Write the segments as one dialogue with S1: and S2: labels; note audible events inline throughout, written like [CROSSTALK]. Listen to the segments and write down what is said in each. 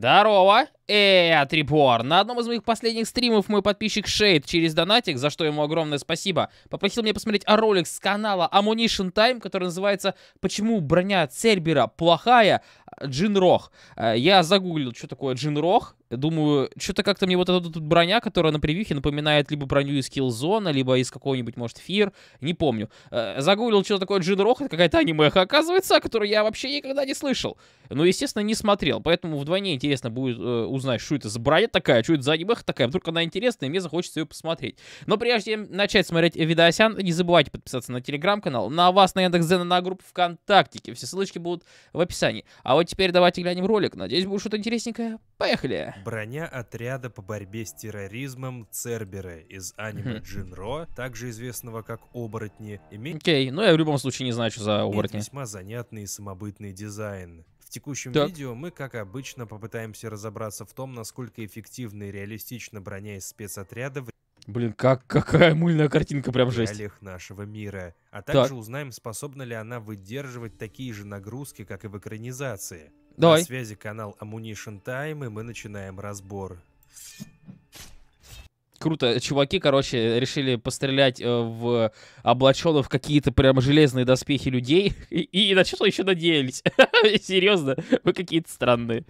S1: «Здорово!» Эд Репор. На одном из моих последних стримов мой подписчик Шейд через донатик, за что ему огромное спасибо, попросил меня посмотреть ролик с канала Ammunition Time, который называется «Почему броня Цербера плохая? Джин Рох». Э, я загуглил, что такое Джин Рох, Думаю, что-то как-то мне вот эта тут броня, которая на прививке, напоминает либо броню из Killzone, либо из какого-нибудь, может, Фир, не помню. Э, загуглил, что такое Джин Рох, это какая-то анимеха, оказывается, о которой я вообще никогда не слышал. Ну, естественно, не смотрел, поэтому вдвойне интересно будет э, узнать, что это за броня такая, что это за анимеха такая. Вдруг она интересная, и мне захочется ее посмотреть. Но прежде чем начать смотреть видосян, не забывайте подписаться на телеграм-канал, на вас, на Яндекс.Зен, на группу ВКонтакте, Все ссылочки будут в описании. А вот теперь давайте глянем ролик. Надеюсь, будет что-то интересненькое. Поехали!
S2: Броня отряда по борьбе с терроризмом Цербера из аниме Джинро, также известного как Оборотни, Окей,
S1: ну я в любом случае не знаю, что за Оборотни. весьма
S2: занятный и самобытный дизайн. В текущем так. видео мы, как обычно, попытаемся разобраться в том, насколько эффективна и реалистична броня из спецотряда в Блин, как, какая мыльная картинка, прям жесть. реалиях нашего мира. А также так. узнаем, способна ли она выдерживать такие же нагрузки, как и в экранизации. Давай. На связи канал Ammunition Time, и мы начинаем разбор.
S1: Круто. Чуваки, короче, решили пострелять э, в облаченных в какие-то прям железные доспехи людей. [LAUGHS] И, и на что еще надеялись? [LAUGHS] Серьезно, вы какие-то странные.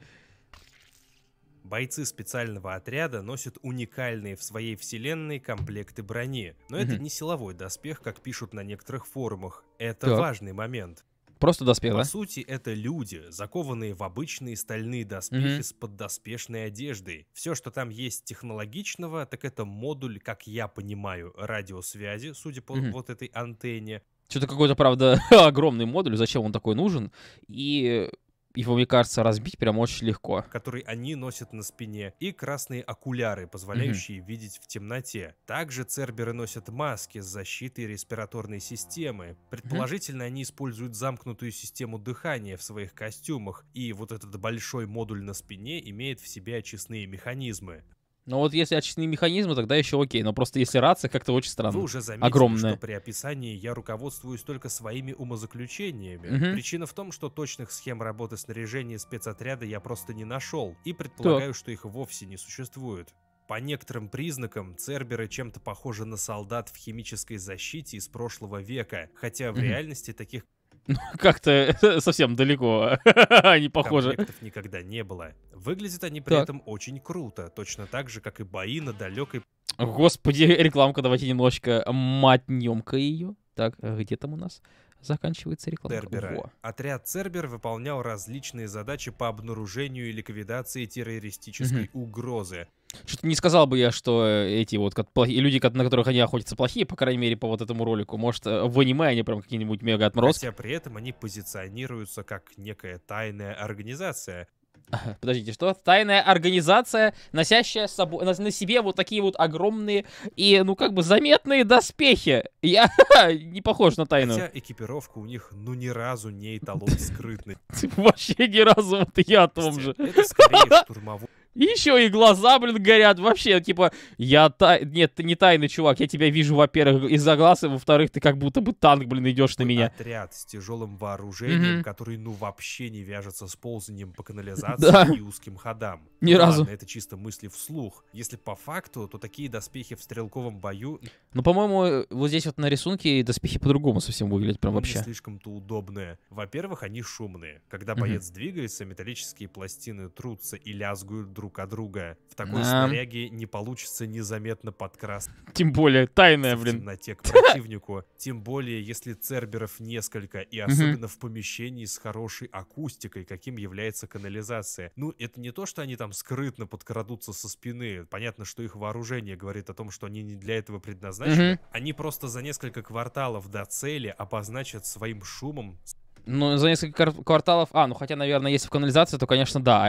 S2: Бойцы специального отряда носят уникальные в своей вселенной комплекты брони. Но это не силовой доспех, как пишут на некоторых форумах. Это так. важный момент.
S1: Просто доспех, По да?
S2: сути, это люди, закованные в обычные стальные доспехи угу. с поддоспешной одеждой. Все, что там есть технологичного, так это модуль, как я понимаю, радиосвязи, судя по угу. вот этой антенне.
S1: Что-то какой-то, правда, [LAUGHS] огромный модуль, зачем он такой нужен. И его, мне кажется, разбить прям очень легко.
S2: Который они носят на спине. И красные окуляры, позволяющие угу. видеть в темноте. Также церберы носят маски с защитой респираторной системы. Предположительно, угу. они используют замкнутую систему дыхания в своих костюмах. И вот этот большой модуль на спине имеет в себе очистные механизмы.
S1: Ну вот если очистные механизмы, тогда еще окей, но просто если рация, как-то очень странно. Вы уже заметили, Огромная. что при
S2: описании я руководствуюсь только своими умозаключениями. Угу. Причина в том, что точных схем работы снаряжения спецотряда я просто не нашел, и предполагаю, так. что их вовсе не существует. По некоторым признакам церберы чем-то похожи на солдат в химической защите из прошлого века, хотя в угу. реальности таких
S1: ну, как-то [LAUGHS] совсем далеко [LAUGHS] они похожи. Комплектов никогда не было. Выглядят они при так. этом
S2: очень круто, точно так же, как и бои на далекой... Господи, [LAUGHS]
S1: рекламка, давайте немножечко матнемка ее. Так, а где там у нас? заканчивается реклама. Цербера. Во.
S2: Отряд Цербер выполнял различные задачи по обнаружению и ликвидации террористической угу. угрозы.
S1: Что-то не сказал бы я, что э, эти вот как плохие, люди, на которых они охотятся, плохие, по крайней мере, по вот этому ролику. Может, э, в аниме они прям какие-нибудь мега отморозки. Хотя
S2: при этом они позиционируются как некая тайная организация. [LAUGHS] Подождите,
S1: что? Тайная организация, носящая с на, на себе вот такие вот огромные и, ну, как бы заметные доспехи. Я [LAUGHS] не похож на тайную.
S2: Хотя экипировка у них, ну, ни разу не эталон скрытный.
S1: [LAUGHS] Вообще ни разу, вот я о том же. Это скорее штурмовой и еще и глаза, блин, горят. Вообще, типа, я тай... Нет, ты не тайный чувак. Я тебя вижу, во-первых, из-за глаз, и во-вторых, ты как будто бы танк, блин, идешь на меня. Отряд
S2: с тяжелым вооружением, mm-hmm. который, ну, вообще не вяжется с ползанием по канализации да. и узким ходам. Ни ну Ладно, разу. это чисто мысли вслух. Если по факту, то такие доспехи в стрелковом бою...
S1: Ну, по-моему, вот здесь вот на рисунке доспехи по-другому совсем выглядят прям ну, вообще. Не слишком-то
S2: удобные. Во-первых, они шумные. Когда боец mm-hmm. двигается, металлические пластины трутся и лязгают друг друг от друга. В такой а... снаряге не получится незаметно подкрасться. Тем более тайная, блин. В темноте к [LAUGHS] противнику. Тем более, если церберов несколько, и особенно в помещении с хорошей акустикой, каким является канализация. Ну, это не то, что они там скрытно подкрадутся со спины. Понятно, что их вооружение говорит о том, что они не для этого предназначены. Они просто за несколько кварталов до цели обозначат своим шумом
S1: ну, за несколько кварталов... А, ну хотя, наверное, если в канализации, то, конечно, да. А,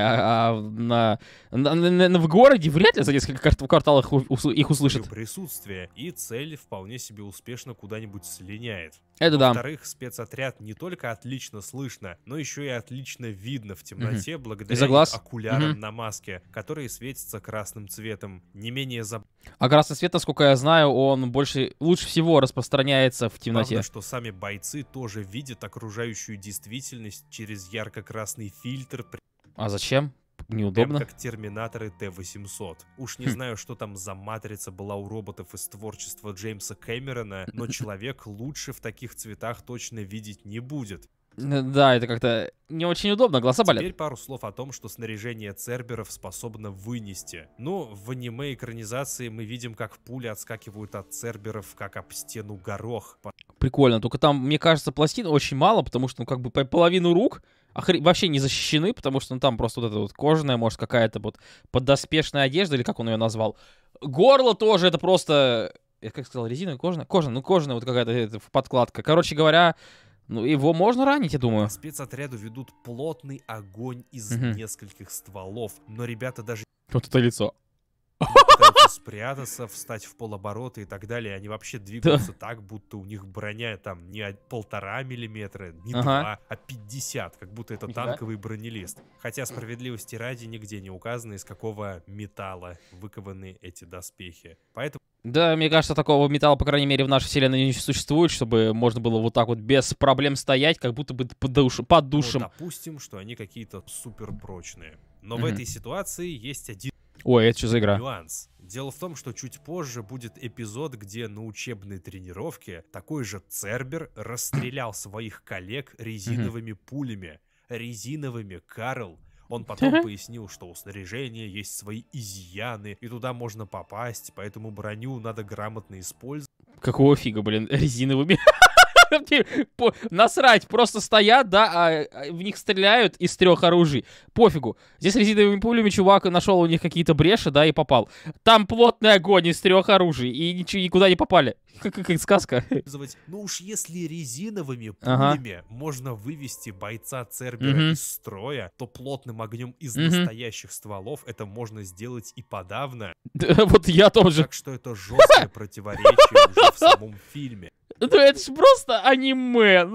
S1: а, а на, на, на, на, в городе вряд ли за несколько кварталов их услышат. присутствие
S2: и цель вполне себе успешно куда-нибудь слиняет. Это да. Во-вторых, спецотряд не только отлично слышно, но еще и отлично видно в темноте угу. благодаря глаз. окулярам угу. на маске, которые светятся красным цветом. Не менее за...
S1: А красный цвет, насколько я знаю, он больше лучше всего распространяется в темноте. Правда,
S2: что сами бойцы тоже видят окружающую действительность через ярко-красный фильтр. А зачем? Неудобно. Прям как терминаторы Т-800. Уж не хм. знаю, что там за матрица была у роботов из творчества Джеймса Кэмерона, но [LAUGHS] человек лучше в таких цветах точно видеть не
S1: будет. Да, это как-то не очень удобно, глаза болят. Теперь
S2: пару слов о том, что снаряжение церберов способно вынести. Ну, в аниме-экранизации мы видим, как пули отскакивают от церберов, как об стену горох.
S1: Прикольно, только там, мне кажется, пластин очень мало, потому что, ну, как бы половину рук охр... вообще не защищены, потому что ну, там просто вот эта вот кожаная, может, какая-то вот подоспешная одежда, или как он ее назвал. Горло тоже, это просто... Я как сказал, резина, кожаная? Кожаная, ну кожаная вот какая-то подкладка. Короче говоря, ну, его можно ранить, я думаю.
S2: Спецотряду ведут плотный огонь из угу. нескольких стволов, но ребята даже...
S1: Вот это лицо
S2: спрятаться, встать в полоборота и так далее. Они вообще двигаются да. так, будто у них броня там не полтора миллиметра, не ага. два, а 50, как будто это Нифига. танковый бронелист. Хотя справедливости ради нигде не указано, из какого металла выкованы эти доспехи.
S1: Поэтому да, мне кажется, такого металла, по крайней мере, в нашей вселенной не существует, чтобы можно было вот так вот без проблем стоять, как будто бы под, душ, под ну, душем. Ну,
S2: допустим, что они какие-то суперпрочные. Но mm-hmm. в этой ситуации есть один Ой, это что за игра? Нюанс. Дело в том, что чуть позже будет эпизод, где на учебной тренировке такой же Цербер расстрелял своих коллег резиновыми пулями. Резиновыми, Карл. Он потом пояснил, что у снаряжения есть свои изъяны, и туда можно попасть, поэтому броню надо
S1: грамотно использовать. Какого фига, блин, [LAUGHS] резиновыми? [LAUGHS] Насрать, просто стоят, да, а, а в них стреляют из трех оружий. Пофигу. Здесь резиновыми пулями чувак нашел у них какие-то бреши, да, и попал. Там плотный огонь из трех оружий, и ничего, никуда не попали. [LAUGHS] Как, как сказка.
S2: Ну уж если резиновыми пулями ага. можно вывести бойца Цербера угу. из строя, то плотным огнем из угу. настоящих стволов это можно сделать и подавно. [LAUGHS] Да, вот я тоже. Так что это жесткое противоречие уже в самом фильме. Ну это же
S1: просто аниме.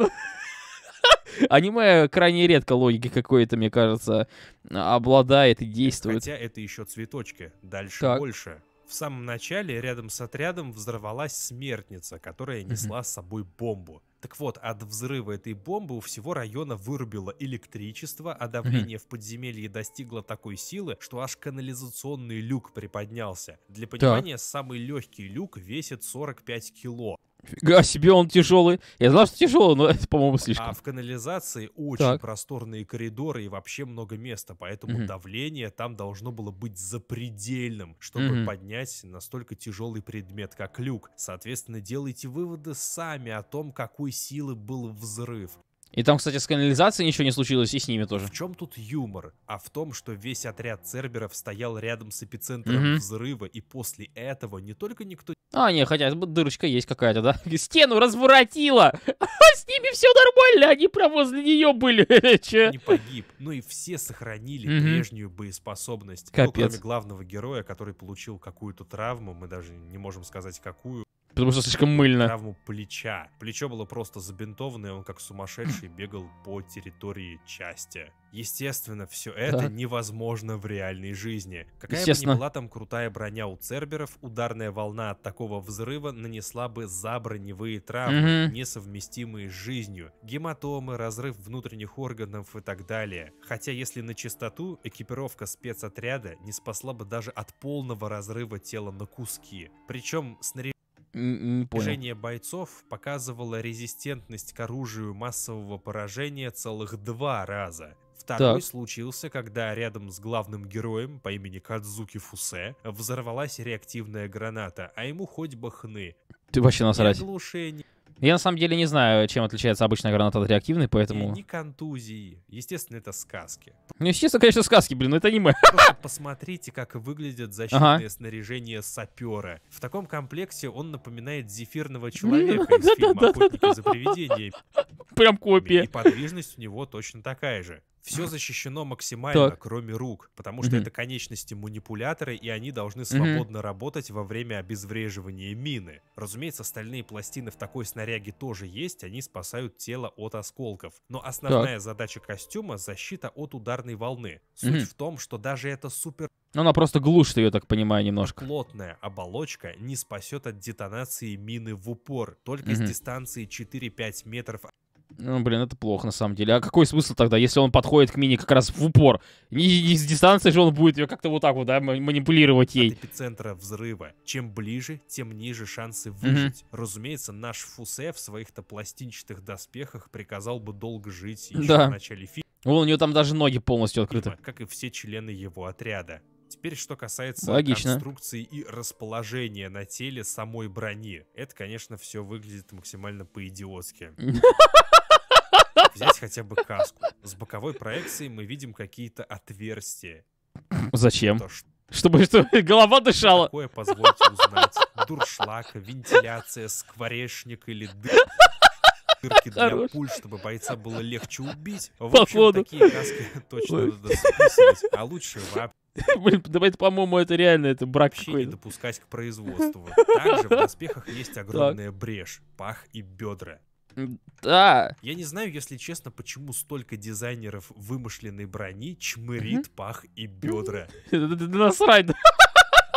S1: [LAUGHS] Аниме крайне редко логики какой-то, мне кажется, обладает и действует. Хотя
S2: это еще цветочки. Дальше так. больше. В самом начале рядом с отрядом взорвалась смертница, которая несла с собой бомбу. Так вот, от взрыва этой бомбы у всего района вырубило электричество, а давление в подземелье достигло такой силы, что аж канализационный люк приподнялся. Для понимания, да. самый легкий люк весит 45 кило.
S1: Фига себе, он тяжелый. Я знал, что тяжелый, но это, по-моему, слишком. А
S2: в канализации очень так. просторные коридоры и вообще много места, поэтому угу. давление там должно было быть запредельным, чтобы угу. поднять настолько тяжелый предмет, как люк. Соответственно, делайте выводы сами о том, какой силы был взрыв.
S1: И там, кстати, с канализацией ничего не случилось, и с ними тоже. В
S2: чем тут юмор? А в том, что весь отряд церберов стоял рядом с эпицентром угу. взрыва, и после этого не только никто...
S1: А, не, хотя дырочка есть какая-то, да? [LAUGHS] Стену разворотила! [LAUGHS] С ними все нормально, они прям возле нее были. [LAUGHS] Не погиб, но и все сохранили прежнюю
S2: боеспособность. Ну, Капец. кроме главного героя, который получил какую-то травму, мы даже не можем сказать какую, Потому что слишком мыльно. Травму плеча. Плечо было просто забинтованное, он как сумасшедший бегал по территории части. Естественно, все это да. невозможно в реальной жизни. Какая бы ни была там крутая броня у церберов, ударная волна от такого взрыва нанесла бы заброневые травмы, угу. несовместимые с жизнью, гематомы, разрыв внутренних органов и так далее. Хотя, если на чистоту, экипировка спецотряда не спасла бы даже от полного разрыва тела на куски. Причем снаряжение
S1: не понял. Движение
S2: бойцов показывало резистентность к оружию массового поражения целых два раза. Второй так. случился, когда рядом с главным героем по имени Кадзуки Фусе взорвалась реактивная граната, а ему хоть бы хны. Ты вообще насрать. Ни оглушения,
S1: я на самом деле не знаю, чем отличается обычная граната от реактивной, поэтому... И не
S2: контузии. Естественно, это сказки.
S1: Ну, естественно, конечно, сказки, блин, но ну, это аниме. [LAUGHS] Просто
S2: посмотрите, как выглядит защитное ага. снаряжение сапера. В таком комплекте он напоминает зефирного человека [LAUGHS] из фильма «Охотники за привидениями»
S1: прям копия. И
S2: подвижность у него точно такая же. Все защищено максимально, так. кроме рук, потому что mm-hmm. это конечности манипуляторы и они должны свободно mm-hmm. работать во время обезвреживания мины. Разумеется, стальные пластины в такой снаряге тоже есть, они спасают тело от осколков. Но основная так. задача костюма — защита от ударной волны. Суть mm-hmm. в том, что даже это супер... она
S1: просто глушит ее, так понимаю, немножко.
S2: Плотная оболочка не спасет от детонации мины в упор. Только mm-hmm. с дистанции 4-5 метров
S1: ну, блин, это плохо на самом деле. А какой смысл тогда, если он подходит к мини как раз в упор? Не, не с дистанции же он будет ее как-то вот так вот, да, манипулировать ей. От
S2: эпицентра взрыва. Чем ближе, тем ниже шансы выжить. Угу. Разумеется, наш Фусе в своих-то пластинчатых доспехах приказал бы долго жить еще да. в начале фильма.
S1: Вон, у него там даже ноги полностью открыты.
S2: Как и все члены его отряда. Теперь, что касается Логично. конструкции и расположения на теле самой брони. Это, конечно, все выглядит максимально по-идиотски. [LAUGHS] Взять хотя бы каску. С боковой проекции мы видим какие-то отверстия.
S1: Зачем? чтобы что, голова дышала. Такое
S2: позвольте узнать. Дуршлаг, вентиляция, скворечник или дырки для пуль, чтобы бойца было легче убить. В общем, такие каски точно Ой. надо списывать, а лучше вообще.
S1: Блин, давайте, по-моему, это реально, это брак Вообще не допускать к производству. Также в доспехах есть огромная
S2: брешь, пах и бедра. Да. Я не знаю, если честно, почему столько дизайнеров вымышленной брони чмырит пах и бедра. [LAUGHS]
S1: Насрать.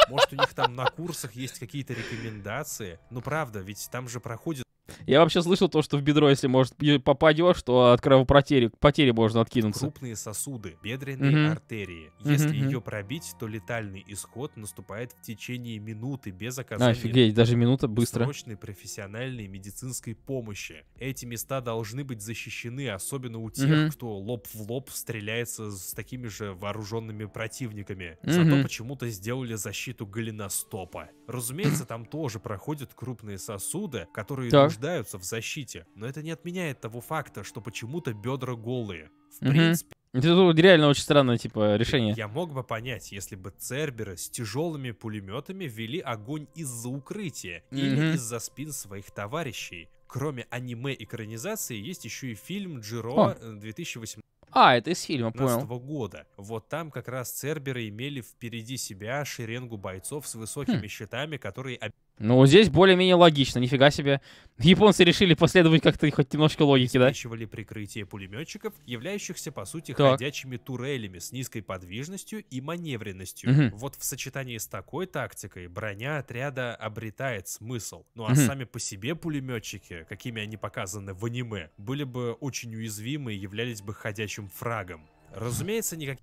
S2: Может, у них там на курсах есть какие-то рекомендации. Ну, правда, ведь там же проходит
S1: я вообще слышал то, что в бедро, если, может, попадешь, то от кровопотери потери можно откинуться.
S2: Крупные сосуды, бедренные mm-hmm. артерии. Если mm-hmm. ее пробить, то летальный исход наступает в течение минуты без оказания... Офигеть, даже минута быстро. ...срочной профессиональной медицинской помощи. Эти места должны быть защищены, особенно у тех, mm-hmm. кто лоб в лоб стреляется с такими же вооруженными противниками. Mm-hmm. Зато почему-то сделали защиту голеностопа. Разумеется, там тоже проходят крупные сосуды, которые так. нуждаются нуждаются в защите, но это не отменяет того факта, что почему-то бедра голые.
S1: В принципе. Это реально очень странное, типа, э, решение. Я
S2: мог бы понять, если бы церберы с тяжелыми пулеметами вели огонь из-за укрытия mm-hmm. или из-за спин своих товарищей. Кроме аниме-экранизации, есть еще и фильм
S1: Джиро oh. 2018 э, а, это из фильма, понял.
S2: года. Вот там как раз церберы имели впереди себя шеренгу бойцов с высокими хм. щитами, которые
S1: ну, здесь более-менее логично, нифига себе. [LAUGHS] Японцы решили последовать как-то хоть немножко логики, да? Обеспечивали прикрытие
S2: пулеметчиков, являющихся, по сути, так. ходячими турелями с низкой подвижностью и маневренностью. Угу. Вот в сочетании с такой тактикой броня отряда обретает смысл. Ну а угу. сами по себе пулеметчики, какими они показаны в аниме, были бы очень уязвимы и являлись бы ходячим фрагом. Разумеется, никак...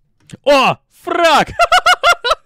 S1: О! Фраг! [LAUGHS]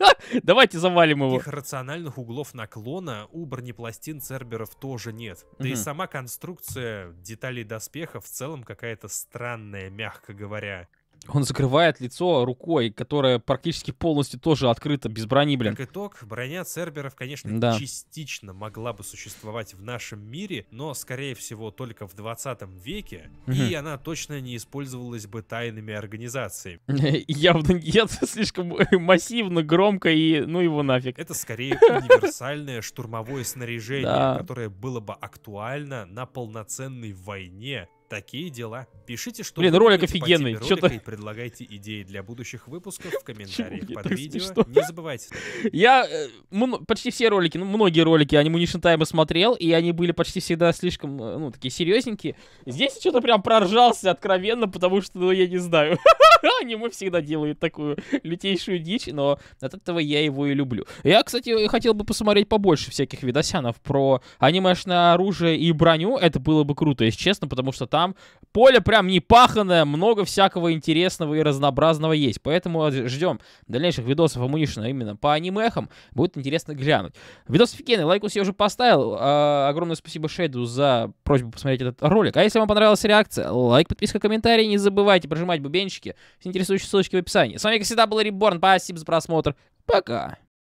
S1: [LAUGHS] Давайте завалим его. Их
S2: рациональных углов наклона у бронепластин церберов тоже нет. Да и сама конструкция деталей доспеха в целом какая-то странная, мягко говоря
S1: он закрывает лицо рукой, которая практически полностью тоже открыта, без брони, блин. Как
S2: итог, броня церберов, конечно, да. частично могла бы существовать в нашем мире, но, скорее всего, только в 20 веке, угу. и она точно не использовалась бы тайными организациями.
S1: [LAUGHS] Явно нет, [LAUGHS] слишком массивно, громко и ну его нафиг. Это скорее
S2: универсальное штурмовое снаряжение, которое было бы актуально на полноценной войне, Такие дела. Пишите, что Блин, ролик офигенный. Что-то... предлагайте идеи для будущих выпусков в [LAUGHS] комментариях под видео. Смешно? Не забывайте.
S1: Я э, м- почти все ролики, ну, многие ролики Animation Time смотрел, и они были почти всегда слишком, э, ну, такие серьезненькие. Здесь что-то прям проржался откровенно, потому что, ну, я не знаю. [LAUGHS] аниме всегда делает такую лютейшую дичь, но от этого я его и люблю. Я, кстати, хотел бы посмотреть побольше всяких видосянов про анимешное оружие и броню. Это было бы круто, если честно, потому что там поле прям не паханое, много всякого интересного и разнообразного есть. Поэтому ждем дальнейших видосов Амунишина именно по анимехам. Будет интересно глянуть. Видос офигенный, лайкус я уже поставил. А, огромное спасибо Шейду за просьбу посмотреть этот ролик. А если вам понравилась реакция, лайк, подписка, комментарий. Не забывайте прожимать бубенчики с интересующей ссылочки в описании. С вами, как всегда, был Реборн. Спасибо за просмотр. Пока.